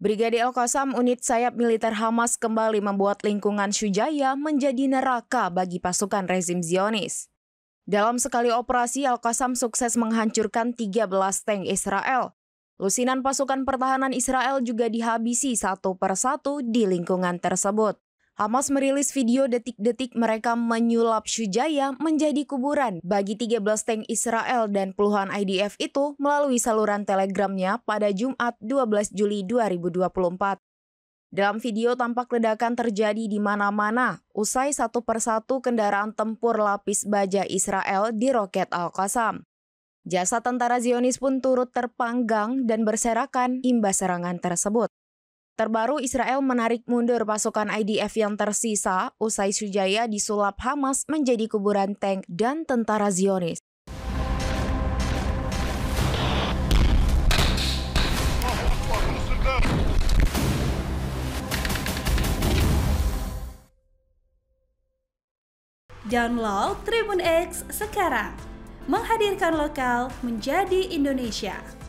Brigade al Qasam unit sayap militer Hamas kembali membuat lingkungan Syujaya menjadi neraka bagi pasukan rezim Zionis. Dalam sekali operasi, al Qasam sukses menghancurkan 13 tank Israel. Lusinan pasukan pertahanan Israel juga dihabisi satu per satu di lingkungan tersebut. Amos merilis video detik-detik mereka menyulap Shujaya menjadi kuburan bagi 13 tank Israel dan puluhan IDF itu melalui saluran telegramnya pada Jumat 12 Juli 2024. Dalam video tampak ledakan terjadi di mana-mana, usai satu persatu kendaraan tempur lapis baja Israel di roket al qasam Jasa tentara Zionis pun turut terpanggang dan berserakan imbas serangan tersebut. Terbaru Israel menarik mundur pasukan IDF yang tersisa usai Sujaya disulap Hamas menjadi kuburan tank dan tentara Zionis. Download Tribun X sekarang. Menghadirkan lokal menjadi Indonesia.